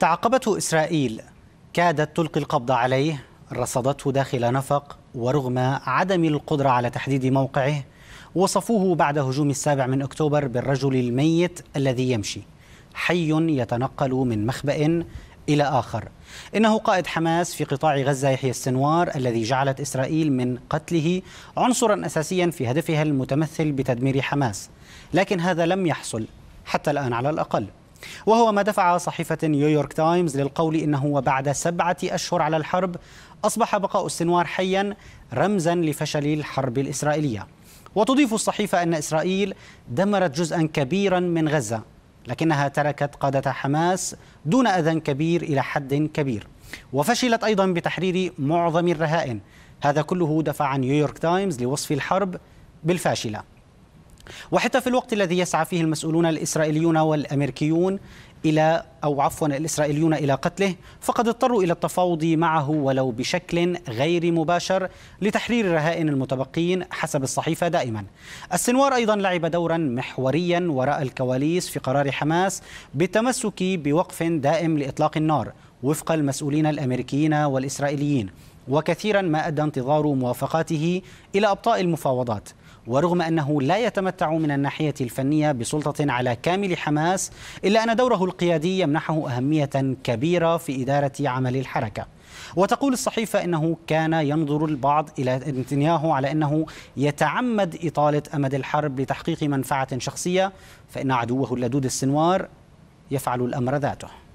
تعقبته إسرائيل كادت تلقي القبض عليه رصدته داخل نفق ورغم عدم القدرة على تحديد موقعه وصفوه بعد هجوم السابع من أكتوبر بالرجل الميت الذي يمشي حي يتنقل من مخبأ إلى آخر إنه قائد حماس في قطاع غزة يحيى السنوار الذي جعلت إسرائيل من قتله عنصرا أساسيا في هدفها المتمثل بتدمير حماس لكن هذا لم يحصل حتى الآن على الأقل وهو ما دفع صحيفة نيويورك تايمز للقول إنه وبعد سبعة أشهر على الحرب أصبح بقاء السنوار حيا رمزا لفشل الحرب الإسرائيلية وتضيف الصحيفة أن إسرائيل دمرت جزءا كبيرا من غزة لكنها تركت قادة حماس دون أذى كبير إلى حد كبير وفشلت أيضا بتحرير معظم الرهائن هذا كله دفع نيويورك تايمز لوصف الحرب بالفاشلة وحتى في الوقت الذي يسعى فيه المسؤولون الإسرائيليون والأمريكيون إلى أو عفوا الإسرائيليون إلى قتله فقد اضطروا إلى التفاوض معه ولو بشكل غير مباشر لتحرير الرهائن المتبقين حسب الصحيفة دائما السنوار أيضا لعب دورا محوريا وراء الكواليس في قرار حماس بالتمسك بوقف دائم لإطلاق النار وفق المسؤولين الأمريكيين والإسرائيليين وكثيرا ما أدى انتظار موافقاته إلى أبطاء المفاوضات ورغم أنه لا يتمتع من الناحية الفنية بسلطة على كامل حماس إلا أن دوره القيادي يمنحه أهمية كبيرة في إدارة عمل الحركة وتقول الصحيفة أنه كان ينظر البعض إلى نتنياهو على أنه يتعمد إطالة أمد الحرب لتحقيق منفعة شخصية فإن عدوه اللدود السنوار يفعل الأمر ذاته